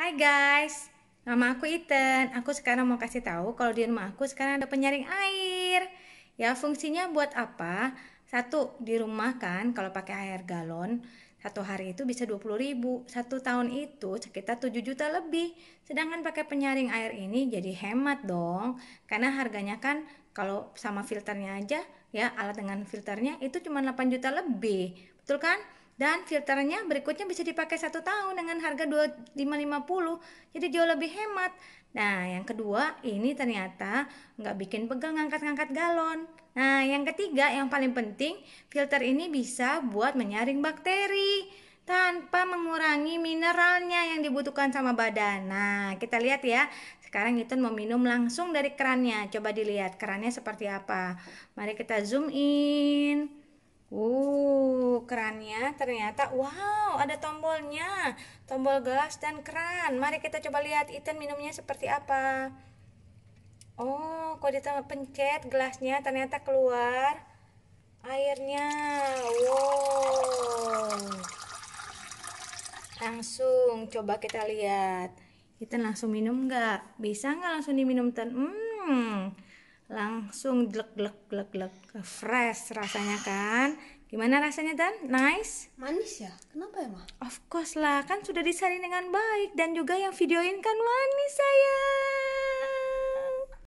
Hai guys, nama aku Ethan. Aku sekarang mau kasih tahu kalau di rumah aku sekarang ada penyaring air. Ya, fungsinya buat apa? Satu, di rumah kan kalau pakai air galon, satu hari itu bisa 20 ribu. Satu tahun itu sekitar 7 juta lebih. Sedangkan pakai penyaring air ini jadi hemat dong. Karena harganya kan kalau sama filternya aja, ya alat dengan filternya itu cuma 8 juta lebih. Betul kan? Dan filternya berikutnya bisa dipakai satu tahun dengan harga 2550 jadi jauh lebih hemat. Nah yang kedua ini ternyata nggak bikin pegel ngangkat-ngangkat galon. Nah yang ketiga yang paling penting filter ini bisa buat menyaring bakteri tanpa mengurangi mineralnya yang dibutuhkan sama badan. Nah kita lihat ya sekarang itu mau minum langsung dari kerannya. Coba dilihat kerannya seperti apa. Mari kita zoom in. Uh, kerannya ternyata wow, ada tombolnya. Tombol gelas dan keran. Mari kita coba lihat Ethan minumnya seperti apa. Oh, kalau dia pencet gelasnya ternyata keluar airnya. Wow. Langsung coba kita lihat. Ethan langsung minum enggak? Bisa enggak langsung diminum? Ten? Hmm langsung glek glek glek glek fresh rasanya kan gimana rasanya dan nice manis ya kenapa ya of course lah kan sudah disaring dengan baik dan juga yang videoin kan manis saya